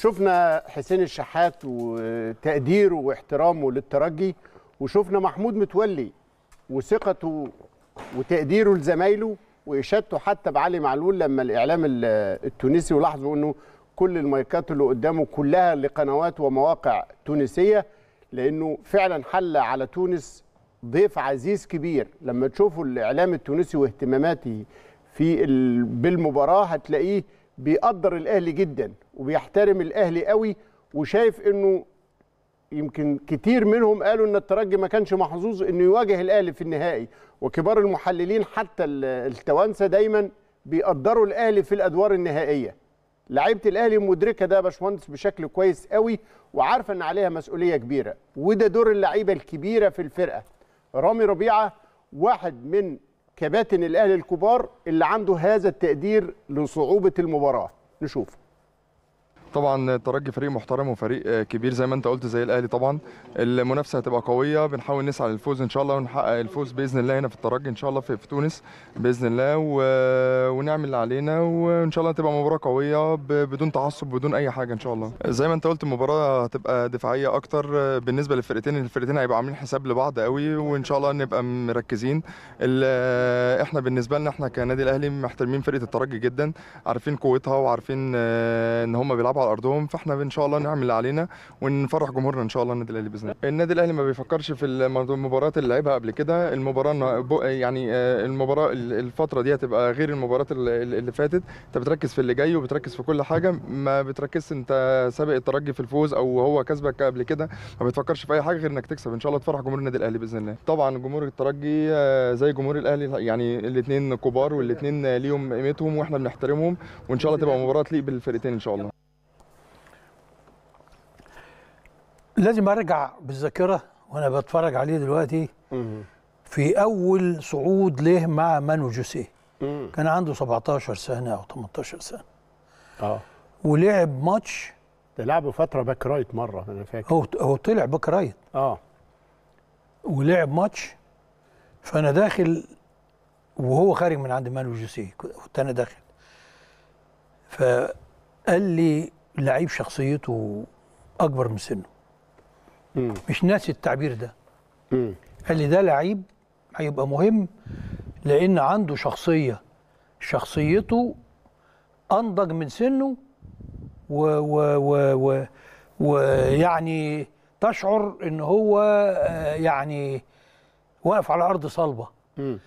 شفنا حسين الشحات وتقديره واحترامه للترجي وشفنا محمود متولي وثقته وتقديره لزمايله واشادته حتى بعلي معلول لما الاعلام التونسي ولاحظوا انه كل المايكات اللي قدامه كلها لقنوات ومواقع تونسيه لانه فعلا حل على تونس ضيف عزيز كبير لما تشوفوا الاعلام التونسي واهتماماته في بالمباراه هتلاقيه بيقدر الاهلي جدا وبيحترم الاهلي قوي وشايف انه يمكن كتير منهم قالوا ان الترجي ما كانش محظوظ انه يواجه الاهلي في النهائي وكبار المحللين حتى التوانسه دايما بيقدروا الاهلي في الادوار النهائيه لعيبه الاهلي مدركه ده يا باشمهندس بشكل كويس قوي وعارفه ان عليها مسؤوليه كبيره وده دور اللعيبه الكبيره في الفرقه رامي ربيعه واحد من كباتن الاهلي الكبار اللي عنده هذا التقدير لصعوبه المباراه نشوفه طبعا الترجي فريق محترم وفريق كبير زي ما انت قلت زي الاهلي طبعا المنافسه هتبقى قويه بنحاول نسعى للفوز ان شاء الله ونحقق الفوز باذن الله هنا في الترجي ان شاء الله في, في تونس باذن الله و... ونعمل اللي علينا وان شاء الله تبقى مباراه قويه ب... بدون تعصب بدون اي حاجه ان شاء الله زي ما انت قلت المباراه هتبقى دفاعيه اكتر بالنسبه للفرقتين الفرقتين هيبقوا عاملين حساب لبعض قوي وان شاء الله نبقى مركزين ال... احنا بالنسبه لنا احنا كنادي الاهلي محترمين فرقه الترجي جدا عارفين قوتها وعارفين آه، ان هم بيلعبوا على ارضهم فاحنا ان شاء الله نعمل اللي علينا ونفرح جمهورنا ان شاء الله النادي الاهلي باذن الله النادي الاهلي ما بيفكرش في المباريات اللي لعبها قبل كده المباراه يعني آه، المباراه الفتره دي هتبقى غير المباريات اللي فاتت انت بتركز في اللي جاي وبتركز في كل حاجه ما بتركزش انت سابق الترجي في الفوز او هو كسبك قبل كده ما بتفكرش في اي حاجه غير انك تكسب ان شاء الله تفرح جمهور النادي الاهلي باذن الله طبعا جمهور الترجي آه، زي جمهور الاهلي يعني الاثنين كبار والاثنين ليهم قيمتهم واحنا بنحترمهم وان شاء الله تبقى مباراه تليق بالفرقتين ان شاء الله لازم ارجع بالذاكره وانا بتفرج عليه دلوقتي في اول صعود له مع مانو جوسيه كان عنده 17 سنه او 18 سنه اه ولعب ماتش لعبه فتره باك رايت مره انا فاكر هو هو طلع باك رايت اه ولعب ماتش فانا داخل وهو خارج من عند مانو جوسيه كنت انا داخل فقال لي لعيب شخصيته اكبر من سنه مم. مش ناسي التعبير ده مم. قال لي ده لعيب هيبقى مهم لان عنده شخصيه شخصيته انضج من سنه و و و ويعني تشعر ان هو آه، يعني واقف على ارض صلبه مم.